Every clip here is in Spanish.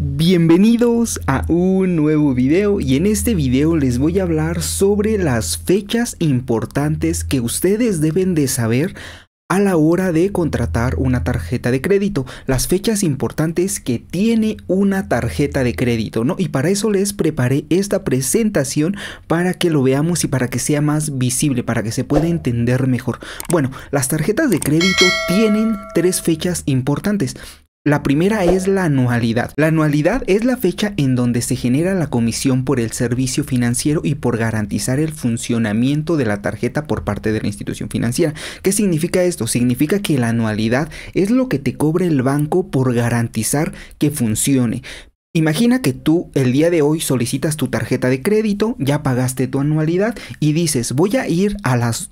Bienvenidos a un nuevo video y en este video les voy a hablar sobre las fechas importantes que ustedes deben de saber a la hora de contratar una tarjeta de crédito, las fechas importantes que tiene una tarjeta de crédito, ¿no? Y para eso les preparé esta presentación para que lo veamos y para que sea más visible, para que se pueda entender mejor. Bueno, las tarjetas de crédito tienen tres fechas importantes. La primera es la anualidad. La anualidad es la fecha en donde se genera la comisión por el servicio financiero y por garantizar el funcionamiento de la tarjeta por parte de la institución financiera. ¿Qué significa esto? Significa que la anualidad es lo que te cobra el banco por garantizar que funcione. Imagina que tú el día de hoy solicitas tu tarjeta de crédito, ya pagaste tu anualidad y dices, voy a ir a las...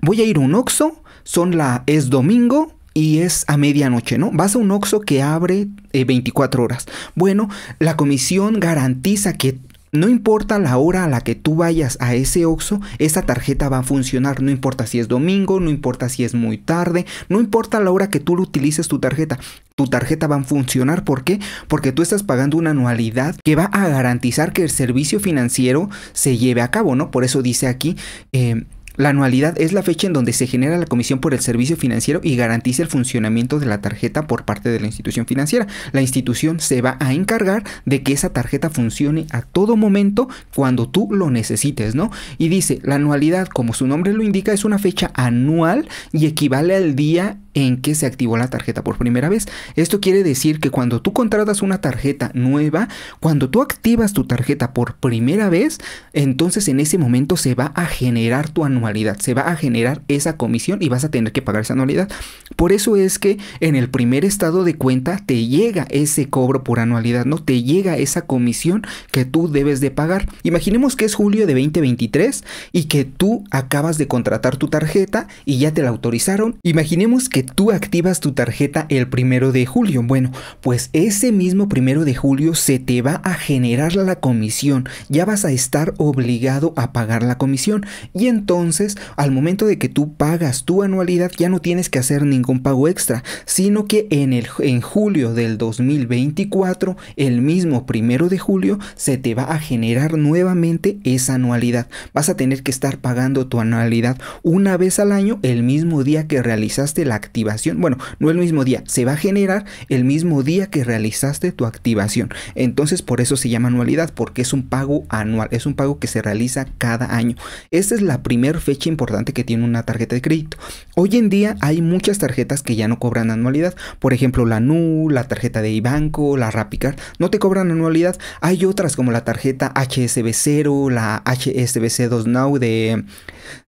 Voy a ir a un OXO, son la... es domingo, y es a medianoche, ¿no? Vas a un OXO que abre 24 eh, horas. Bueno, la comisión garantiza que no importa la hora a la que tú vayas a ese OXO, esa tarjeta va a funcionar. No importa si es domingo, no importa si es muy tarde, no importa la hora que tú utilices tu tarjeta. Tu tarjeta va a funcionar. ¿Por qué? Porque tú estás pagando una anualidad que va a garantizar que el servicio financiero se lleve a cabo, ¿no? Por eso dice aquí. Eh, la anualidad es la fecha en donde se genera la comisión por el servicio financiero y garantiza el funcionamiento de la tarjeta por parte de la institución financiera. La institución se va a encargar de que esa tarjeta funcione a todo momento cuando tú lo necesites, ¿no? Y dice, la anualidad, como su nombre lo indica, es una fecha anual y equivale al día en que se activó la tarjeta por primera vez. Esto quiere decir que cuando tú contratas una tarjeta nueva, cuando tú activas tu tarjeta por primera vez, entonces en ese momento se va a generar tu anualidad, se va a generar esa comisión y vas a tener que pagar esa anualidad. Por eso es que en el primer estado de cuenta te llega ese cobro por anualidad, ¿no? Te llega esa comisión que tú debes de pagar. Imaginemos que es julio de 2023 y que tú acabas de contratar tu tarjeta y ya te la autorizaron. Imaginemos que tú activas tu tarjeta el primero de julio. Bueno, pues ese mismo primero de julio se te va a generar la comisión. Ya vas a estar obligado a pagar la comisión. Y entonces, al momento de que tú pagas tu anualidad, ya no tienes que hacer ningún pago extra, sino que en, el, en julio del 2024, el mismo primero de julio, se te va a generar nuevamente esa anualidad. Vas a tener que estar pagando tu anualidad una vez al año, el mismo día que realizaste la actividad bueno, no el mismo día, se va a generar el mismo día que realizaste tu activación. Entonces, por eso se llama anualidad, porque es un pago anual, es un pago que se realiza cada año. Esta es la primera fecha importante que tiene una tarjeta de crédito. Hoy en día hay muchas tarjetas que ya no cobran anualidad. Por ejemplo, la NU, la tarjeta de Ibanco, la Rapicard, no te cobran anualidad. Hay otras como la tarjeta HSB0, la HSBC2 Now de,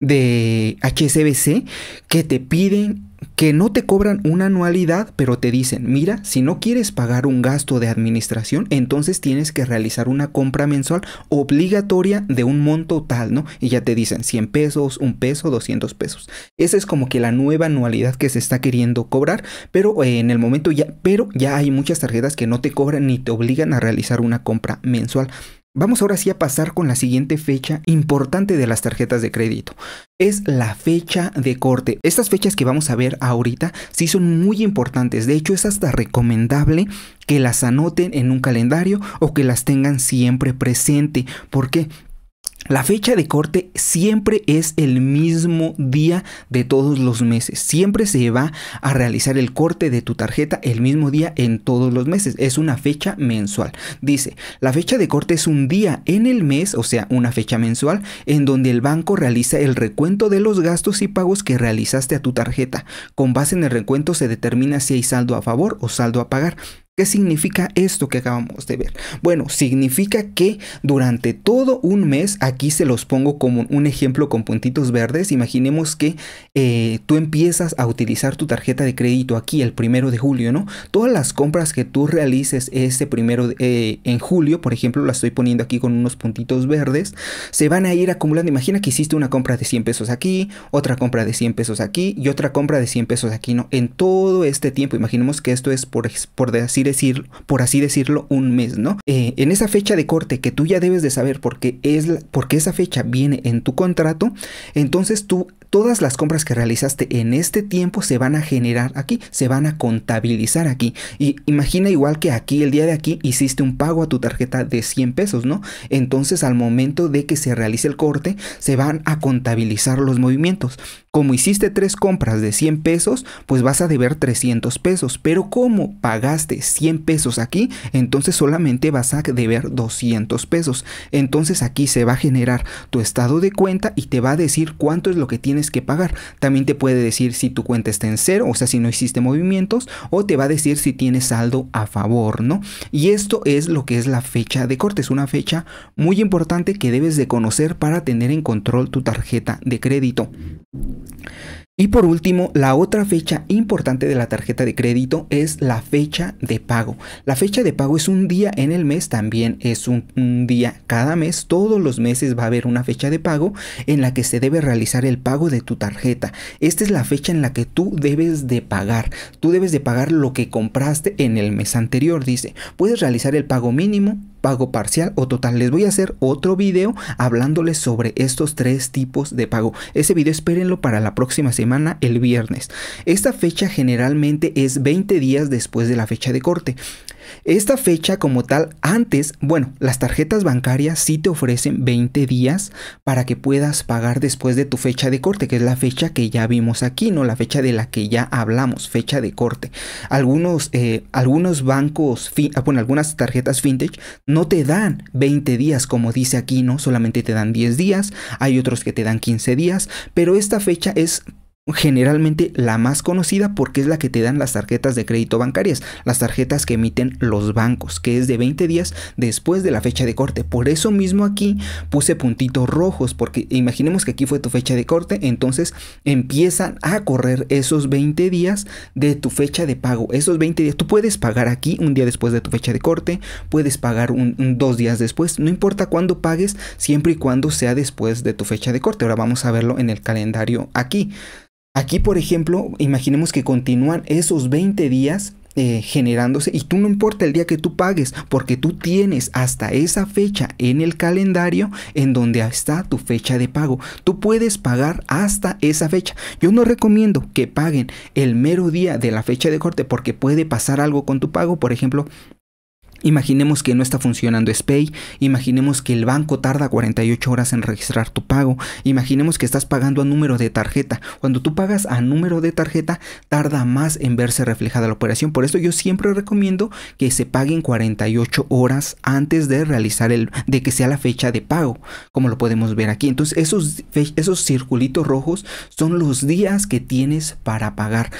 de HSBC que te piden que no te cobran una anualidad, pero te dicen, mira, si no quieres pagar un gasto de administración, entonces tienes que realizar una compra mensual obligatoria de un monto tal, ¿no? Y ya te dicen 100 pesos, un peso, 200 pesos. Esa es como que la nueva anualidad que se está queriendo cobrar, pero eh, en el momento ya, pero ya hay muchas tarjetas que no te cobran ni te obligan a realizar una compra mensual. Vamos ahora sí a pasar con la siguiente fecha importante de las tarjetas de crédito. Es la fecha de corte. Estas fechas que vamos a ver ahorita sí son muy importantes. De hecho, es hasta recomendable que las anoten en un calendario o que las tengan siempre presente. ¿Por qué? La fecha de corte siempre es el mismo día de todos los meses. Siempre se va a realizar el corte de tu tarjeta el mismo día en todos los meses. Es una fecha mensual. Dice, la fecha de corte es un día en el mes, o sea, una fecha mensual, en donde el banco realiza el recuento de los gastos y pagos que realizaste a tu tarjeta. Con base en el recuento se determina si hay saldo a favor o saldo a pagar. ¿Qué significa esto que acabamos de ver? Bueno, significa que durante todo un mes, aquí se los pongo como un ejemplo con puntitos verdes, imaginemos que eh, tú empiezas a utilizar tu tarjeta de crédito aquí el primero de julio, ¿no? Todas las compras que tú realices este primero eh, en julio, por ejemplo, las estoy poniendo aquí con unos puntitos verdes, se van a ir acumulando. Imagina que hiciste una compra de 100 pesos aquí, otra compra de 100 pesos aquí y otra compra de 100 pesos aquí, ¿no? En todo este tiempo, imaginemos que esto es por decir decir, por así decirlo, un mes, ¿no? Eh, en esa fecha de corte que tú ya debes de saber porque, es, porque esa fecha viene en tu contrato, entonces tú todas las compras que realizaste en este tiempo se van a generar aquí, se van a contabilizar aquí. Y imagina igual que aquí, el día de aquí, hiciste un pago a tu tarjeta de 100 pesos, ¿no? Entonces al momento de que se realice el corte, se van a contabilizar los movimientos. Como hiciste tres compras de 100 pesos, pues vas a deber 300 pesos. Pero como pagaste 100 pesos aquí, entonces solamente vas a deber 200 pesos. Entonces aquí se va a generar tu estado de cuenta y te va a decir cuánto es lo que tienes que pagar. También te puede decir si tu cuenta está en cero, o sea, si no existe movimientos, o te va a decir si tienes saldo a favor, ¿no? Y esto es lo que es la fecha de corte, es una fecha muy importante que debes de conocer para tener en control tu tarjeta de crédito. Y por último, la otra fecha importante de la tarjeta de crédito es la fecha de pago. La fecha de pago es un día en el mes, también es un, día cada mes. Todos los meses va a haber una fecha de pago en la que se debe realizar el pago de tu tarjeta. Esta es la fecha en la que tú debes de pagar. Tú debes de pagar lo que compraste en el mes anterior, dice. Puedes realizar el pago mínimo pago parcial o total. Les voy a hacer otro video hablándoles sobre estos tres tipos de pago. Ese video espérenlo para la próxima semana, el viernes. Esta fecha generalmente es 20 días después de la fecha de corte. Esta fecha como tal, antes, bueno, las tarjetas bancarias sí te ofrecen 20 días para que puedas pagar después de tu fecha de corte, que es la fecha que ya vimos aquí, ¿no? La fecha de la que ya hablamos, fecha de corte. Algunos, eh, algunos bancos, ah, bueno, algunas tarjetas vintage no te dan 20 días, como dice aquí, ¿no? Solamente te dan 10 días, hay otros que te dan 15 días, pero esta fecha es generalmente la más conocida porque es la que te dan las tarjetas de crédito bancarias, las tarjetas que emiten los bancos, que es de 20 días después de la fecha de corte. Por eso mismo aquí puse puntitos rojos, porque imaginemos que aquí fue tu fecha de corte, entonces empiezan a correr esos 20 días de tu fecha de pago. Esos 20 días, tú puedes pagar aquí un día después de tu fecha de corte, puedes pagar dos días después, no importa cuándo pagues, siempre y cuando sea después de tu fecha de corte. Ahora vamos a verlo en el calendario aquí. Aquí, por ejemplo, imaginemos que continúan esos 20 días eh, generándose y tú no importa el día que tú pagues porque tú tienes hasta esa fecha en el calendario en donde está tu fecha de pago tú puedes pagar hasta esa fecha yo no recomiendo que paguen el mero día de la fecha de corte porque puede pasar algo con tu pago por ejemplo Imaginemos que no está funcionando SPAY, imaginemos que el banco tarda 48 horas en registrar tu pago, imaginemos que estás pagando a número de tarjeta. Cuando tú pagas a número de tarjeta, tarda más en verse reflejada la operación. Por eso yo siempre recomiendo que se paguen 48 horas antes de realizar el de que sea la fecha de pago, como lo podemos ver aquí. Entonces, esos esos circulitos rojos son los días que tienes para pagar.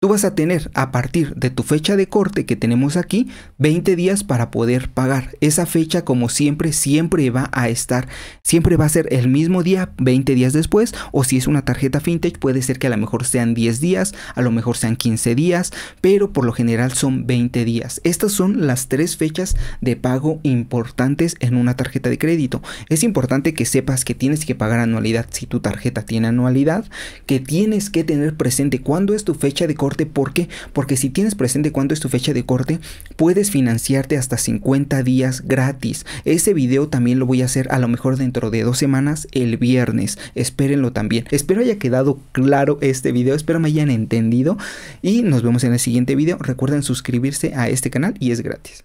Tú vas a tener a partir de tu fecha de corte que tenemos aquí 20 días para poder pagar. Esa fecha como siempre siempre va a estar, siempre va a ser el mismo día 20 días después o si es una tarjeta fintech puede ser que a lo mejor sean 10 días, a lo mejor sean 15 días, pero por lo general son 20 días. Estas son las tres fechas de pago importantes en una tarjeta de crédito. Es importante que sepas que tienes que pagar anualidad si tu tarjeta tiene anualidad, que tienes que tener presente cuándo es tu fecha de corte ¿Por qué? Porque si tienes presente cuánto es tu fecha de corte, puedes financiarte hasta 50 días gratis. Ese video también lo voy a hacer a lo mejor dentro de dos semanas, el viernes. Espérenlo también. Espero haya quedado claro este video, espero me hayan entendido y nos vemos en el siguiente video. Recuerden suscribirse a este canal y es gratis.